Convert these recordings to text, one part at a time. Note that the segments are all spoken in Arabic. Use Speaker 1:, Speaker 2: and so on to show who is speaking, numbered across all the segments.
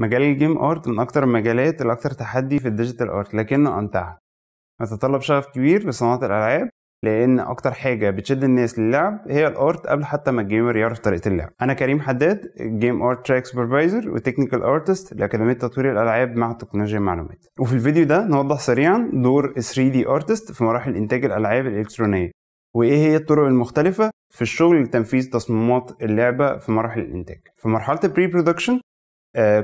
Speaker 1: مجال الجيم ارت من اكتر المجالات الاكثر تحدي في الديجيتال ارت لكنه امتعها يتطلب شغف كبير لصناعة الالعاب لان اكتر حاجه بتشد الناس للعب هي الارت قبل حتى ما الجيمر يعرف طريقه اللعب انا كريم حداد جيم ارت تراك سوبرفايزر وتكنيكال ارتست لاكاديميه تطوير الالعاب مع تكنولوجيا المعلومات وفي الفيديو ده نوضح سريعا دور 3 دي ارتست في مراحل انتاج الالعاب الالكترونيه وايه هي الطرق المختلفه في الشغل لتنفيذ تصميمات اللعبه في مراحل الانتاج في مرحله البري برودكشن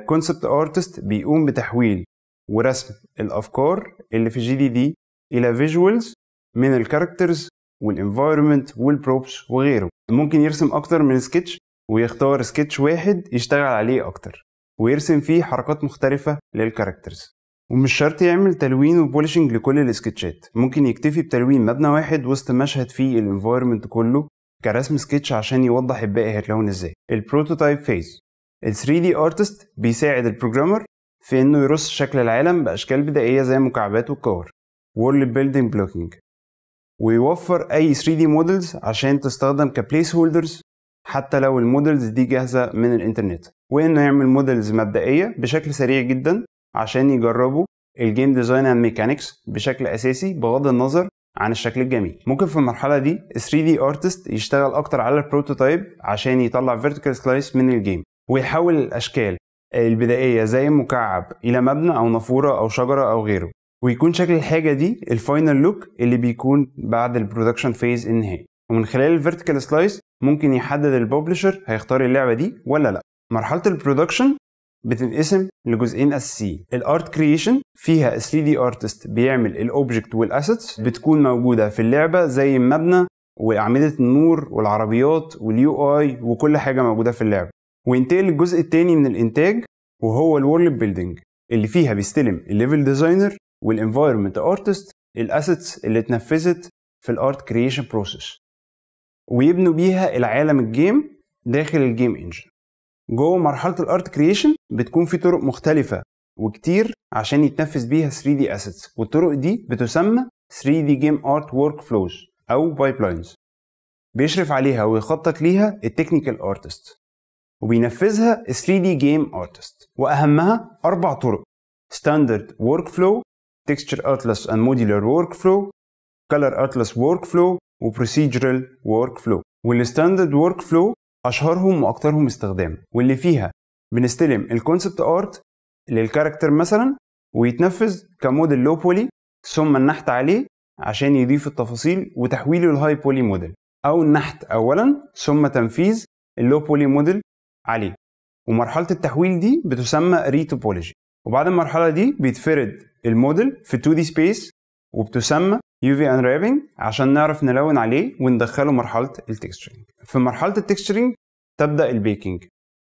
Speaker 1: كونسبت آه، ارتست بيقوم بتحويل ورسم الافكار اللي في جي دي دي الى فيجوالز من الكاركترز والانفايرمنت والبروبس وغيره ممكن يرسم اكتر من سكتش ويختار سكتش واحد يشتغل عليه اكتر ويرسم فيه حركات مختلفة للكاركترز ومش شرط يعمل تلوين وبولشنج لكل السكتشات ممكن يكتفي بتلوين مبنى واحد وسط مشهد فيه الانفايرمنت كله كرسم سكتش عشان يوضح الباقي هيتلون ازاي البروتوتايب فيز ال 3D Artist بيساعد البروجرامر في إنه يرص شكل العالم بأشكال بدائية زي مكعبات وكور World Building Blocking ويوفر أي 3D Models عشان تستخدم كبليس هولدرز حتى لو المودلز دي جاهزة من الإنترنت وإنه يعمل مودلز مبدئية بشكل سريع جدا عشان يجربوا الجيم ديزاين اند ميكانكس بشكل اساسي بغض النظر عن الشكل الجميل ممكن في المرحله دي 3 d Artist يشتغل اكتر على البروتوتايب عشان يطلع فيرتيكال سلايس من الجيم ويحول الأشكال البدائية زي مكعب إلى مبنى أو نافورة أو شجرة أو غيره ويكون شكل الحاجة دي الفاينل لوك اللي بيكون بعد البرودكشن فيز النهائي ومن خلال الفيرتيكال سلايس ممكن يحدد الببلشر هيختار اللعبة دي ولا لأ مرحلة البرودكشن بتنقسم لجزئين اساسيين الارت كرييشن فيها 3 دي ارتست بيعمل الاوبجكت والاسيتس بتكون موجوده في اللعبه زي المبنى واعمده النور والعربيات واليو اي وكل حاجه موجوده في اللعبه وينتقل للجزء التاني من الانتاج وهو الورلد بيلدينج اللي فيها بيستلم الليفل ديزاينر والانفايرمنت ارتست الاسيتس اللي اتنفذت في الارت كرييشن بروسيس ويبنوا بيها العالم الجيم داخل الجيم انجن جوه مرحله الارت كرييشن بتكون في طرق مختلفه وكتير عشان يتنفذ بيها 3 دي اسيتس والطرق دي بتسمى 3 دي جيم ارت ورك فلوز او بايبلاينز بيشرف عليها ويخطط ليها التكنيكال ارتست وبينفذها 3D Game Artist وأهمها أربع طرق Standard Workflow Texture Atlas and Modular Workflow Color Atlas Workflow و Procedural Workflow والستاندرد Workflow أشهرهم وأكثرهم استخداما واللي فيها بنستلم الكونسبت ارت للكاركتر مثلا ويتنفذ كموديل لو بولي ثم النحت عليه عشان يضيف التفاصيل وتحويله لهاي بولي موديل او النحت اولا ثم تنفيذ اللو بولي موديل عليه ومرحله التحويل دي بتسمى ريتوبولوجي وبعد المرحله دي بيتفرد الموديل في 2 d سبيس وبتسمى UV unwrapping عشان نعرف نلون عليه وندخله مرحله التكستشرنج في مرحله التكستشرنج تبدا البيكنج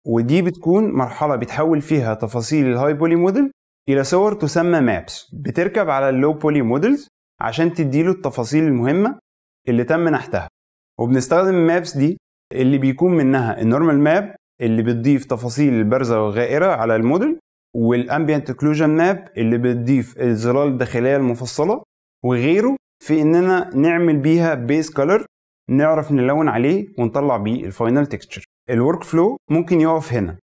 Speaker 1: ودي بتكون مرحله بتحول فيها تفاصيل الهاي بولي موديل الى صور تسمى مابس بتركب على اللو بولي موديلز عشان تديله التفاصيل المهمه اللي تم نحتها وبنستخدم المابس دي اللي بيكون منها النورمال ماب اللي بتضيف تفاصيل بارزه وغائره على الموديل والامبيانت اكلوجن ماب اللي بتضيف الظلال الداخليه المفصله وغيره في اننا نعمل بيها بيس كلر نعرف نلون عليه ونطلع بيه الفاينل تكستشر الورك فلو ممكن يقف هنا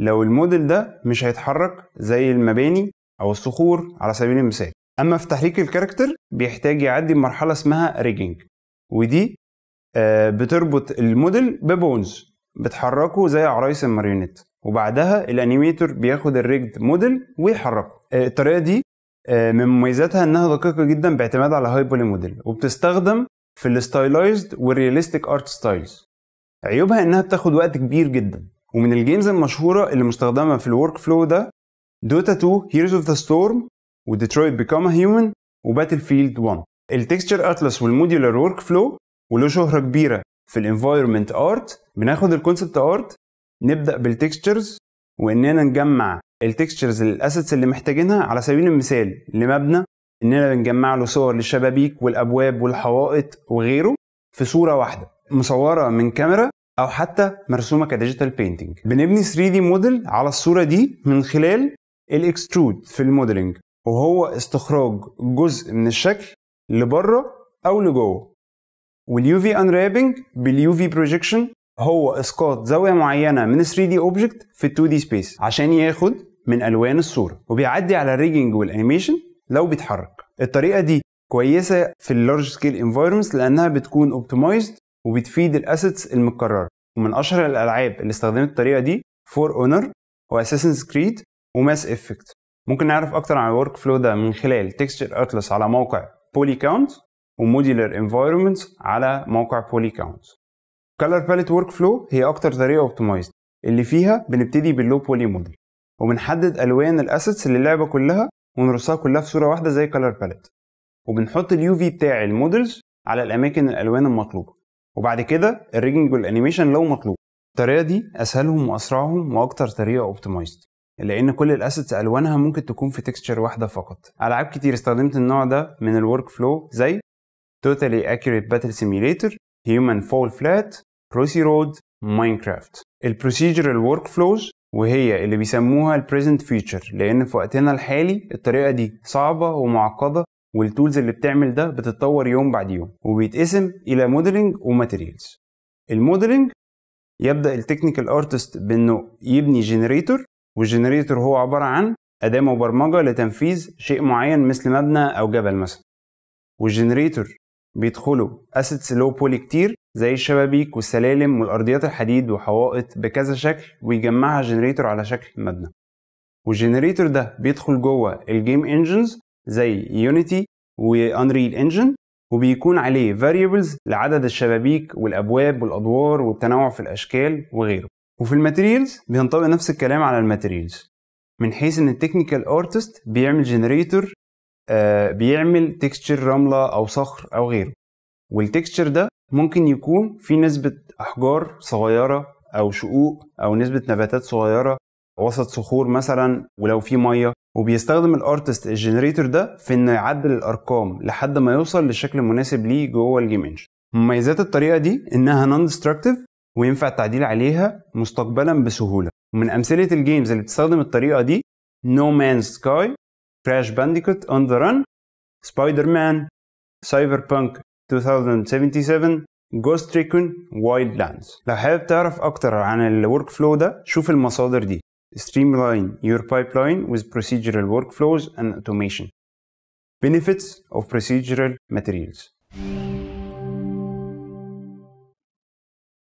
Speaker 1: لو الموديل ده مش هيتحرك زي المباني او الصخور على سبيل المثال اما في تحريك الكاركتر بيحتاج يعدي بمرحله اسمها ريجنج ودي آه، بتربط الموديل ببونز بتحركه زي عرايس الماريونيت وبعدها الانيميتور بياخد الريجد موديل ويحركه آه، الطريقه دي آه، من مميزاتها انها دقيقه جدا باعتماد على بولي موديل وبتستخدم في الستايلايزد والرياليستيك ارت ستايلز عيوبها انها بتاخد وقت كبير جدا ومن الجيمز المشهوره اللي مستخدمه في الورك فلو ده دوتا 2 هيروز اوف ذا ستورم وديترويت بيكام هيومن وباتل فيلد 1 التكستشر اتلس والموديولر ورك فلو وله شهره كبيره في الانفايرمنت ارت بناخد الكونسبت ارت نبدا بالتكستشرز واننا نجمع التكستشرز الاسيتس اللي محتاجينها على سبيل المثال لمبنى اننا بنجمع له صور للشبابيك والابواب والحوائط وغيره في صوره واحده مصوره من كاميرا او حتى مرسومه كديجيتال بينتنج بنبني 3 دي موديل على الصوره دي من خلال الاكسترود في الموديلنج وهو استخراج جزء من الشكل لبره او لجوه في انرابنج في بروجيكشن هو اسقاط زاويه معينه من 3 دي اوبجكت في 2 دي سبيس عشان ياخد من الوان الصوره وبيعدي على الريجنج والانيميشن لو بيتحرك الطريقه دي كويسه في اللارج سكيل انفايرمنتس لانها بتكون اوبتمايزد وبتفيد الاسيتس المتكرره ومن اشهر الالعاب اللي استخدمت الطريقه دي فور اونر واساسنز كريد وماس افكت ممكن نعرف اكتر عن الورك فلو ده من خلال تكستشر اتلس على موقع بولي كاونت وموديلر انفايرمنتس على موقع بولي كاونت كلر باليت ورك فلو هي اكتر طريقه اوبتمايزد اللي فيها بنبتدي باللو بولي موديل وبنحدد الوان الاسيتس للعبه كلها ونرصها كلها في صوره واحده زي كلر باليت وبنحط اليو في بتاع المودلز على الاماكن الالوان المطلوبه وبعد كده الريجنج والانيميشن لو مطلوب الطريقه دي اسهلهم واسرعهم واكتر طريقه اوبتمايزد لان كل الاسيتس الوانها ممكن تكون في تكستشر واحده فقط العاب كتير استخدمت النوع ده من الورك فلو زي Totally Accurate Battle Simulator Human Fall Flat Proxy Road Minecraft البروسيجرال ورك فلوز وهي اللي بيسموها البريزنت فيتشر لان في وقتنا الحالي الطريقه دي صعبه ومعقده والتولز اللي بتعمل ده بتتطور يوم بعد يوم وبيتقسم الى موديلنج وماتيريالز الموديلنج يبدا التكنيكال ارتست بانه يبني جنريتور والجنريتور هو عباره عن اداه مبرمجه لتنفيذ شيء معين مثل مبنى او جبل مثلا والجنريتور بيدخلوا اسيتس لو بولي كتير زي الشبابيك والسلالم والارضيات الحديد وحوائط بكذا شكل ويجمعها جنريتور على شكل مبنى والجنريتور ده بيدخل جوه الجيم انجنز زي يونيتي وانريل انجن وبيكون عليه variables لعدد الشبابيك والابواب والادوار والتنوع في الاشكال وغيره وفي الماتيريالز بينطبق نفس الكلام على الماتيريالز من حيث ان التكنيكال ارتست بيعمل جنريتور آه، بيعمل تكستشر رملة أو صخر أو غيره والتكستشر ده ممكن يكون في نسبة أحجار صغيرة أو شقوق أو نسبة نباتات صغيرة وسط صخور مثلا ولو في مية وبيستخدم الارتست الجنريتور ده في انه يعدل الارقام لحد ما يوصل للشكل المناسب ليه جوه الجيم مميزات الطريقه دي انها نون ديستركتيف وينفع التعديل عليها مستقبلا بسهوله ومن امثله الجيمز اللي بتستخدم الطريقه دي نو مان سكاي Crash Bandicoot on the Run, Spider-Man, Cyberpunk 2077 Ghost Recon: Wildlands. La لو حابب تعرف اكتر عن الورك فلو ده شوف المصادر دي streamline your pipeline with procedural workflows and automation benefits of procedural materials